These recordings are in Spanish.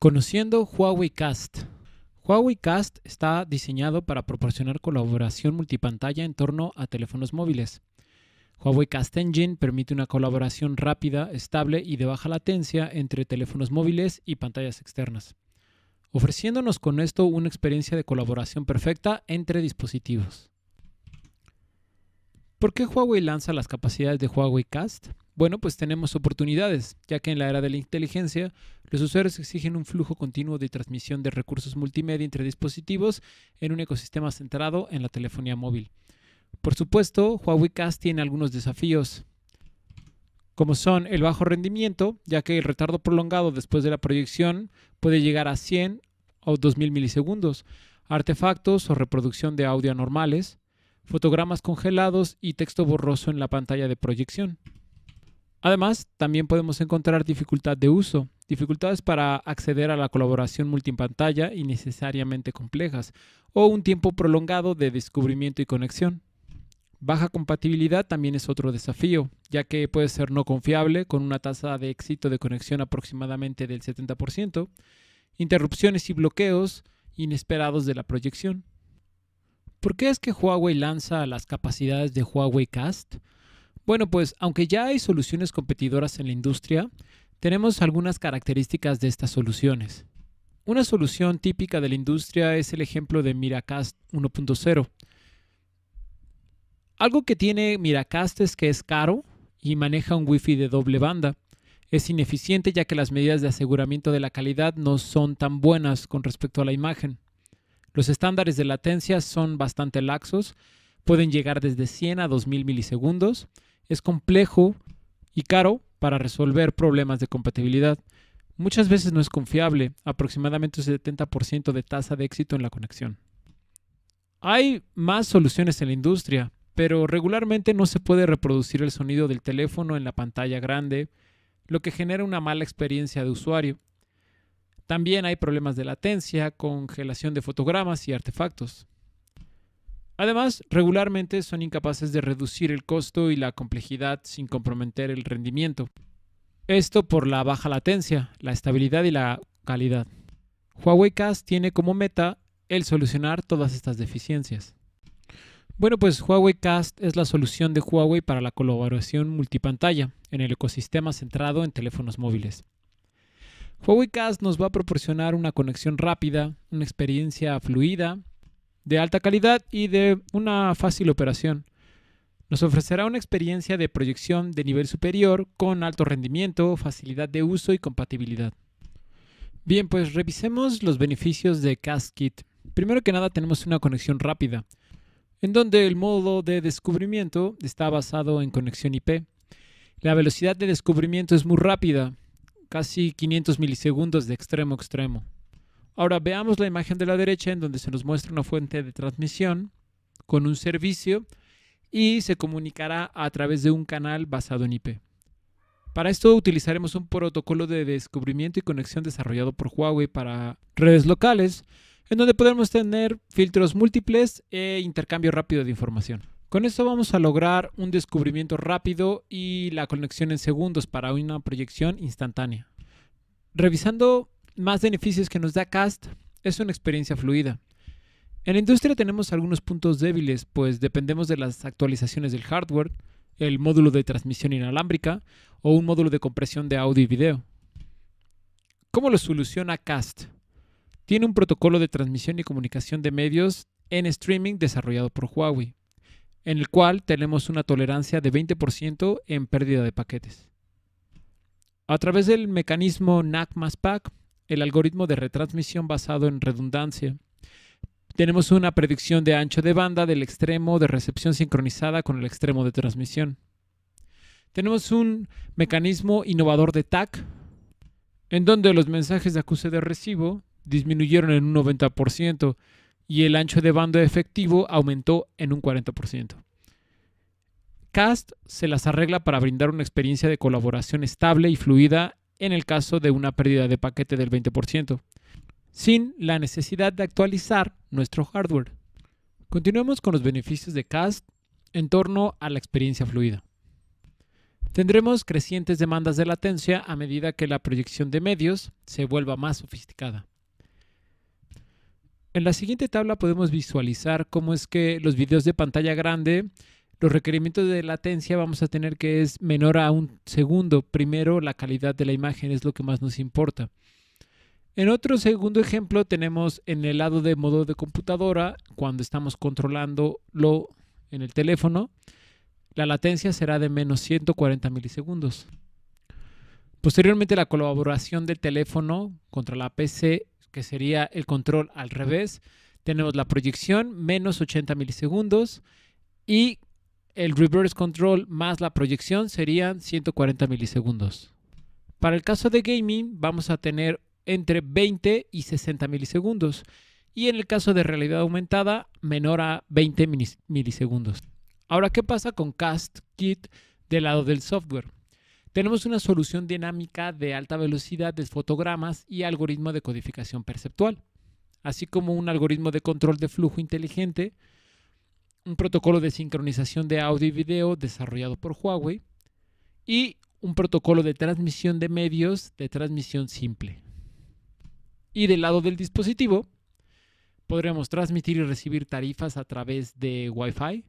Conociendo Huawei Cast. Huawei Cast está diseñado para proporcionar colaboración multipantalla en torno a teléfonos móviles. Huawei Cast Engine permite una colaboración rápida, estable y de baja latencia entre teléfonos móviles y pantallas externas, ofreciéndonos con esto una experiencia de colaboración perfecta entre dispositivos. ¿Por qué Huawei lanza las capacidades de Huawei Cast? Bueno, pues tenemos oportunidades, ya que en la era de la inteligencia, los usuarios exigen un flujo continuo de transmisión de recursos multimedia entre dispositivos en un ecosistema centrado en la telefonía móvil. Por supuesto, Huawei Cast tiene algunos desafíos, como son el bajo rendimiento, ya que el retardo prolongado después de la proyección puede llegar a 100 o 2000 milisegundos, artefactos o reproducción de audio anormales, fotogramas congelados y texto borroso en la pantalla de proyección. Además, también podemos encontrar dificultad de uso, dificultades para acceder a la colaboración multipantalla innecesariamente complejas, o un tiempo prolongado de descubrimiento y conexión. Baja compatibilidad también es otro desafío, ya que puede ser no confiable con una tasa de éxito de conexión aproximadamente del 70%, interrupciones y bloqueos inesperados de la proyección. ¿Por qué es que Huawei lanza las capacidades de Huawei Cast? Bueno, pues aunque ya hay soluciones competidoras en la industria, tenemos algunas características de estas soluciones. Una solución típica de la industria es el ejemplo de Miracast 1.0. Algo que tiene Miracast es que es caro y maneja un Wi-Fi de doble banda. Es ineficiente ya que las medidas de aseguramiento de la calidad no son tan buenas con respecto a la imagen. Los estándares de latencia son bastante laxos, pueden llegar desde 100 a 2000 milisegundos. Es complejo y caro para resolver problemas de compatibilidad. Muchas veces no es confiable, aproximadamente un 70% de tasa de éxito en la conexión. Hay más soluciones en la industria, pero regularmente no se puede reproducir el sonido del teléfono en la pantalla grande, lo que genera una mala experiencia de usuario. También hay problemas de latencia, congelación de fotogramas y artefactos. Además, regularmente son incapaces de reducir el costo y la complejidad sin comprometer el rendimiento. Esto por la baja latencia, la estabilidad y la calidad. Huawei Cast tiene como meta el solucionar todas estas deficiencias. Bueno, pues Huawei Cast es la solución de Huawei para la colaboración multipantalla en el ecosistema centrado en teléfonos móviles. Huawei Cast nos va a proporcionar una conexión rápida, una experiencia fluida, de alta calidad y de una fácil operación. Nos ofrecerá una experiencia de proyección de nivel superior con alto rendimiento, facilidad de uso y compatibilidad. Bien, pues revisemos los beneficios de CastKit. Primero que nada tenemos una conexión rápida, en donde el modo de descubrimiento está basado en conexión IP. La velocidad de descubrimiento es muy rápida, casi 500 milisegundos de extremo a extremo. Ahora veamos la imagen de la derecha en donde se nos muestra una fuente de transmisión con un servicio y se comunicará a través de un canal basado en IP. Para esto utilizaremos un protocolo de descubrimiento y conexión desarrollado por Huawei para redes locales, en donde podremos tener filtros múltiples e intercambio rápido de información. Con esto vamos a lograr un descubrimiento rápido y la conexión en segundos para una proyección instantánea. Revisando más beneficios que nos da Cast, es una experiencia fluida. En la industria tenemos algunos puntos débiles, pues dependemos de las actualizaciones del hardware, el módulo de transmisión inalámbrica o un módulo de compresión de audio y video. ¿Cómo lo soluciona Cast? Tiene un protocolo de transmisión y comunicación de medios en streaming desarrollado por Huawei en el cual tenemos una tolerancia de 20% en pérdida de paquetes. A través del mecanismo NAC más PAC, el algoritmo de retransmisión basado en redundancia, tenemos una predicción de ancho de banda del extremo de recepción sincronizada con el extremo de transmisión. Tenemos un mecanismo innovador de TAC, en donde los mensajes de acuse de recibo disminuyeron en un 90%, y el ancho de banda efectivo aumentó en un 40%. Cast se las arregla para brindar una experiencia de colaboración estable y fluida en el caso de una pérdida de paquete del 20%, sin la necesidad de actualizar nuestro hardware. Continuemos con los beneficios de Cast en torno a la experiencia fluida. Tendremos crecientes demandas de latencia a medida que la proyección de medios se vuelva más sofisticada. En la siguiente tabla podemos visualizar cómo es que los videos de pantalla grande, los requerimientos de latencia vamos a tener que es menor a un segundo. Primero, la calidad de la imagen es lo que más nos importa. En otro segundo ejemplo tenemos en el lado de modo de computadora, cuando estamos controlando lo en el teléfono, la latencia será de menos 140 milisegundos. Posteriormente la colaboración del teléfono contra la PC que sería el control al revés, tenemos la proyección menos 80 milisegundos y el reverse control más la proyección serían 140 milisegundos. Para el caso de gaming vamos a tener entre 20 y 60 milisegundos y en el caso de realidad aumentada menor a 20 milisegundos. Ahora, ¿qué pasa con Cast Kit del lado del software? Tenemos una solución dinámica de alta velocidad de fotogramas y algoritmo de codificación perceptual, así como un algoritmo de control de flujo inteligente, un protocolo de sincronización de audio y video desarrollado por Huawei y un protocolo de transmisión de medios de transmisión simple. Y del lado del dispositivo, podremos transmitir y recibir tarifas a través de Wi-Fi,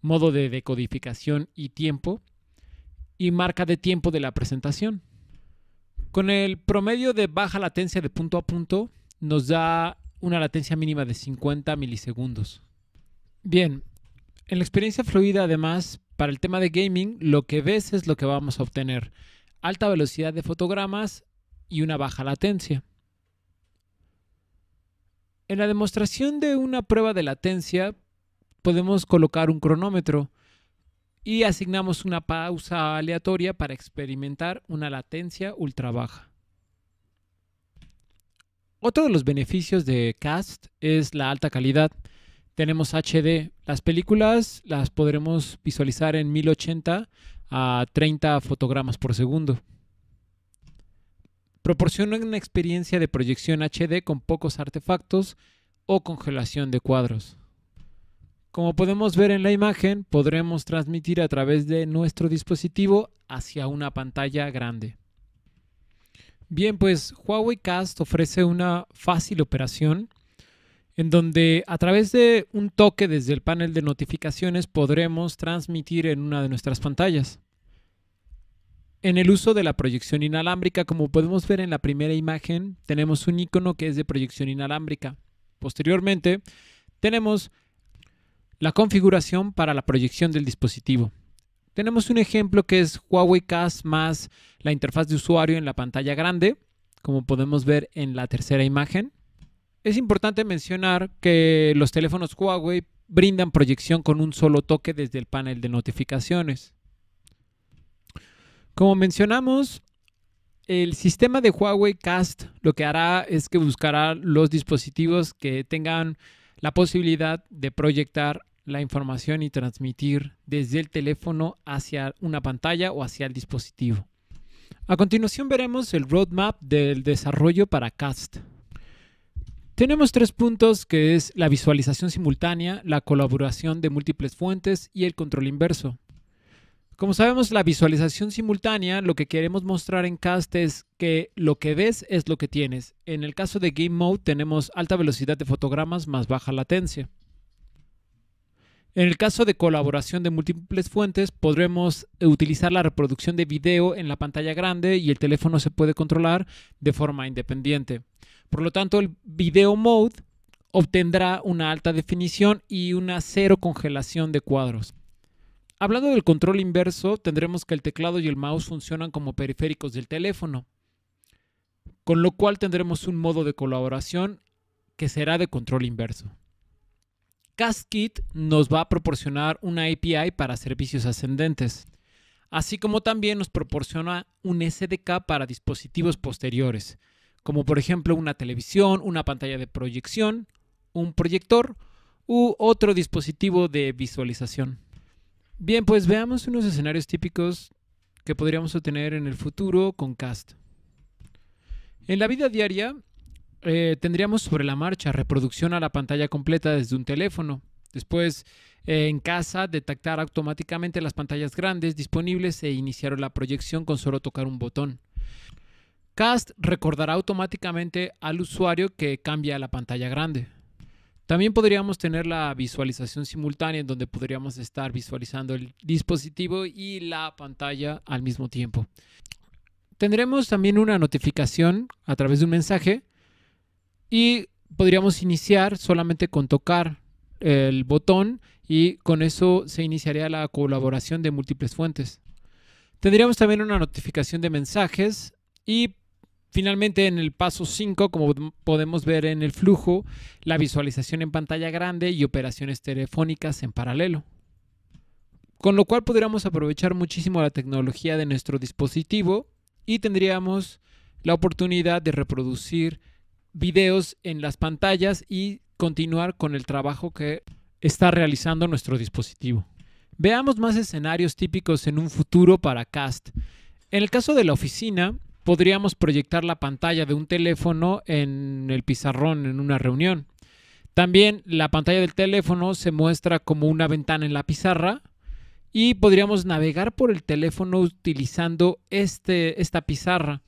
modo de decodificación y tiempo, y marca de tiempo de la presentación. Con el promedio de baja latencia de punto a punto, nos da una latencia mínima de 50 milisegundos. Bien, en la experiencia fluida además, para el tema de gaming, lo que ves es lo que vamos a obtener. Alta velocidad de fotogramas y una baja latencia. En la demostración de una prueba de latencia, podemos colocar un cronómetro y asignamos una pausa aleatoria para experimentar una latencia ultra baja. Otro de los beneficios de Cast es la alta calidad. Tenemos HD. Las películas las podremos visualizar en 1080 a 30 fotogramas por segundo. Proporciona una experiencia de proyección HD con pocos artefactos o congelación de cuadros. Como podemos ver en la imagen, podremos transmitir a través de nuestro dispositivo hacia una pantalla grande. Bien, pues Huawei Cast ofrece una fácil operación en donde a través de un toque desde el panel de notificaciones podremos transmitir en una de nuestras pantallas. En el uso de la proyección inalámbrica, como podemos ver en la primera imagen, tenemos un icono que es de proyección inalámbrica. Posteriormente, tenemos la configuración para la proyección del dispositivo. Tenemos un ejemplo que es Huawei Cast más la interfaz de usuario en la pantalla grande, como podemos ver en la tercera imagen. Es importante mencionar que los teléfonos Huawei brindan proyección con un solo toque desde el panel de notificaciones. Como mencionamos, el sistema de Huawei Cast lo que hará es que buscará los dispositivos que tengan la posibilidad de proyectar la información y transmitir desde el teléfono hacia una pantalla o hacia el dispositivo. A continuación veremos el roadmap del desarrollo para CAST. Tenemos tres puntos que es la visualización simultánea, la colaboración de múltiples fuentes y el control inverso. Como sabemos, la visualización simultánea, lo que queremos mostrar en Cast es que lo que ves es lo que tienes. En el caso de Game Mode tenemos alta velocidad de fotogramas más baja latencia. En el caso de colaboración de múltiples fuentes, podremos utilizar la reproducción de video en la pantalla grande y el teléfono se puede controlar de forma independiente. Por lo tanto, el video mode obtendrá una alta definición y una cero congelación de cuadros. Hablando del control inverso, tendremos que el teclado y el mouse funcionan como periféricos del teléfono, con lo cual tendremos un modo de colaboración que será de control inverso. Castkit nos va a proporcionar una API para servicios ascendentes, así como también nos proporciona un SDK para dispositivos posteriores, como por ejemplo una televisión, una pantalla de proyección, un proyector u otro dispositivo de visualización. Bien, pues veamos unos escenarios típicos que podríamos obtener en el futuro con Cast. En la vida diaria, eh, tendríamos sobre la marcha reproducción a la pantalla completa desde un teléfono. Después, eh, en casa, detectar automáticamente las pantallas grandes disponibles e iniciar la proyección con solo tocar un botón. Cast recordará automáticamente al usuario que cambia la pantalla grande. También podríamos tener la visualización simultánea en donde podríamos estar visualizando el dispositivo y la pantalla al mismo tiempo. Tendremos también una notificación a través de un mensaje y podríamos iniciar solamente con tocar el botón y con eso se iniciaría la colaboración de múltiples fuentes. Tendríamos también una notificación de mensajes y finalmente en el paso 5, como podemos ver en el flujo, la visualización en pantalla grande y operaciones telefónicas en paralelo. Con lo cual podríamos aprovechar muchísimo la tecnología de nuestro dispositivo y tendríamos la oportunidad de reproducir videos en las pantallas y continuar con el trabajo que está realizando nuestro dispositivo. Veamos más escenarios típicos en un futuro para CAST. En el caso de la oficina, podríamos proyectar la pantalla de un teléfono en el pizarrón en una reunión. También la pantalla del teléfono se muestra como una ventana en la pizarra y podríamos navegar por el teléfono utilizando este, esta pizarra.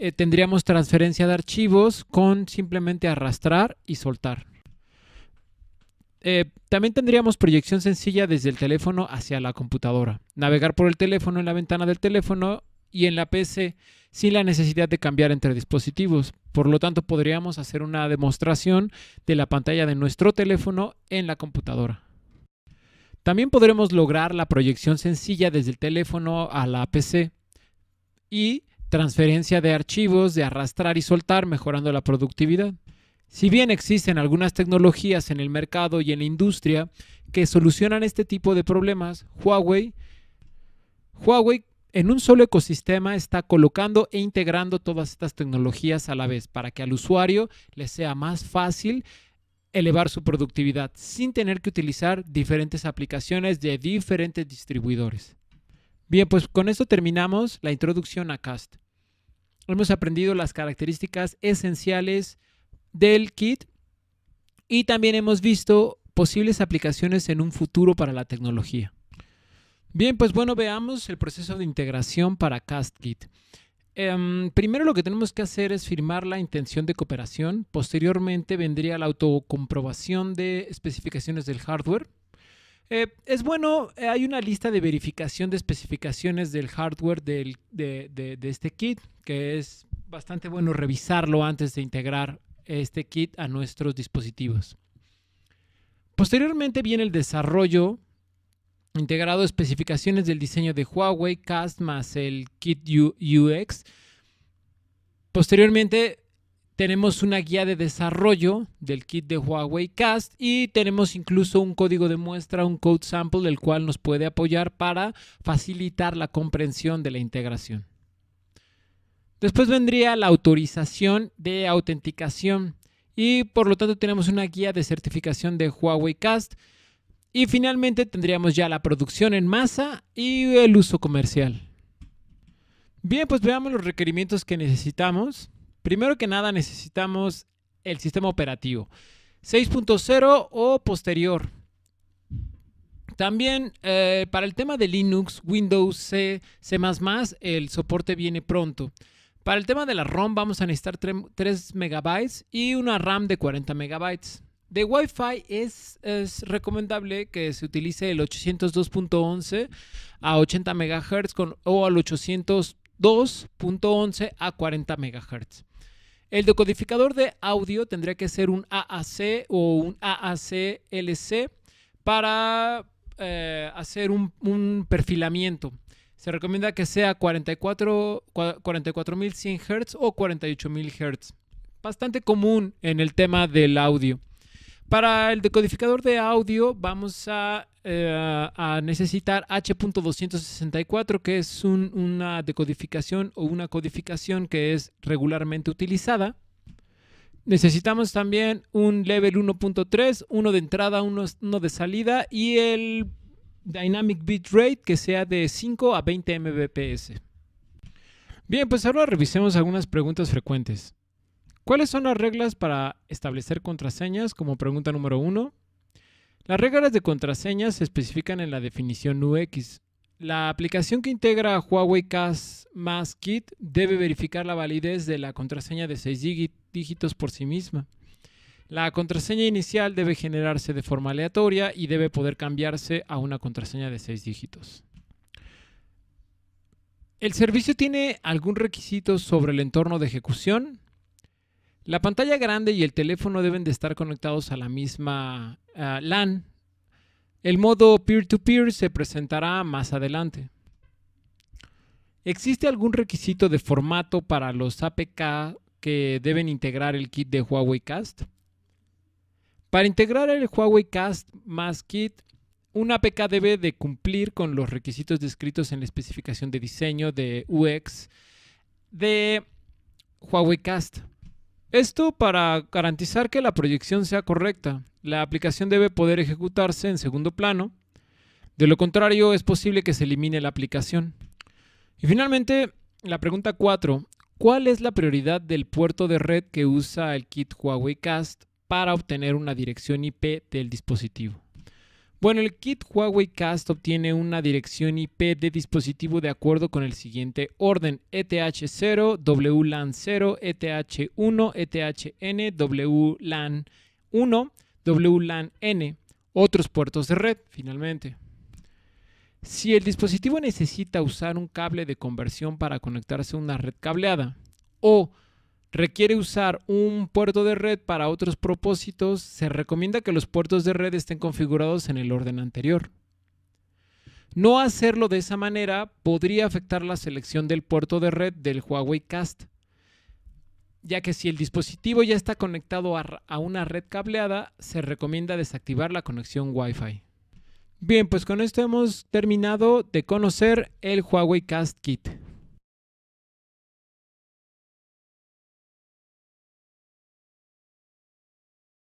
Eh, tendríamos transferencia de archivos con simplemente arrastrar y soltar. Eh, también tendríamos proyección sencilla desde el teléfono hacia la computadora. Navegar por el teléfono en la ventana del teléfono y en la PC sin la necesidad de cambiar entre dispositivos. Por lo tanto, podríamos hacer una demostración de la pantalla de nuestro teléfono en la computadora. También podremos lograr la proyección sencilla desde el teléfono a la PC y transferencia de archivos, de arrastrar y soltar, mejorando la productividad. Si bien existen algunas tecnologías en el mercado y en la industria que solucionan este tipo de problemas, Huawei, Huawei en un solo ecosistema está colocando e integrando todas estas tecnologías a la vez para que al usuario le sea más fácil elevar su productividad sin tener que utilizar diferentes aplicaciones de diferentes distribuidores. Bien, pues con esto terminamos la introducción a CAST. Hemos aprendido las características esenciales del kit y también hemos visto posibles aplicaciones en un futuro para la tecnología. Bien, pues bueno, veamos el proceso de integración para CastKit. Kit. Em, primero lo que tenemos que hacer es firmar la intención de cooperación. Posteriormente vendría la autocomprobación de especificaciones del hardware. Eh, es bueno, eh, hay una lista de verificación de especificaciones del hardware de, este kit, que es bastante bueno revisarlo antes de integrar este kit a nuestros dispositivos. Posteriormente viene el desarrollo integrado especificaciones del diseño de Huawei CAST más el kit UX. Posteriormente tenemos una guía de desarrollo del kit de Huawei Cast y tenemos incluso un código de muestra, un code sample, del cual nos puede apoyar para facilitar la comprensión de la integración. Después vendría la autorización de autenticación y por lo tanto tenemos una guía de certificación de Huawei Cast y finalmente tendríamos ya la producción en masa y el uso comercial. Bien, pues veamos los requerimientos que necesitamos. Primero que nada necesitamos el sistema operativo 6.0 o posterior. También eh, para el tema de Linux, Windows, C, C++, el soporte viene pronto. Para el tema de la ROM vamos a necesitar 3 MB y una RAM de 40 MB. De Wi-Fi es, recomendable que se utilice el 802.11 a 80 MHz con, o al 802.11 a 40 MHz. El decodificador de audio tendría que ser un AAC o un aac para eh, hacer un, perfilamiento. Se recomienda que sea 44, 44.100 Hz o 48.000 Hz. Bastante común en el tema del audio. Para el decodificador de audio vamos a, eh, necesitar H.264, que es una decodificación o una codificación que es regularmente utilizada. Necesitamos también un level 1.3, uno de entrada, uno, de salida y el dynamic bitrate que sea de 5 a 20 mbps. Bien, pues ahora revisemos algunas preguntas frecuentes. ¿Cuáles son las reglas para establecer contraseñas? Como pregunta número uno. Las reglas de contraseñas se especifican en la definición UX. La aplicación que integra Huawei CAS Mask Kit debe verificar la validez de la contraseña de 6 dígitos por sí misma. La contraseña inicial debe generarse de forma aleatoria y debe poder cambiarse a una contraseña de 6 dígitos. ¿El servicio tiene algún requisito sobre el entorno de ejecución? La pantalla grande y el teléfono deben de estar conectados a la misma LAN. El modo peer-to-peer -peer se presentará más adelante. ¿Existe algún requisito de formato para los APK que deben integrar el kit de Huawei Cast? Para integrar el Huawei Cast más kit, un APK debe de cumplir con los requisitos descritos en la especificación de diseño de UX de Huawei Cast. Esto para garantizar que la proyección sea correcta. La aplicación debe poder ejecutarse en segundo plano. De lo contrario, es posible que se elimine la aplicación. Y finalmente, la pregunta 4. ¿Cuál es la prioridad del puerto de red que usa el kit Huawei Cast para obtener una dirección IP del dispositivo? Bueno, el kit Huawei Cast obtiene una dirección IP de dispositivo de acuerdo con el siguiente orden: ETH0, WLAN 0, ETH1, ETHN, WLAN 1, WLAN N, otros puertos de red, finalmente. Si el dispositivo necesita usar un cable de conversión para conectarse a una red cableada o requiere usar un puerto de red para otros propósitos, se recomienda que los puertos de red estén configurados en el orden anterior. No hacerlo de esa manera podría afectar la selección del puerto de red del Huawei Cast, ya que si el dispositivo ya está conectado a, una red cableada, se recomienda desactivar la conexión Wi-Fi. Bien, pues con esto hemos terminado de conocer el Huawei Cast Kit.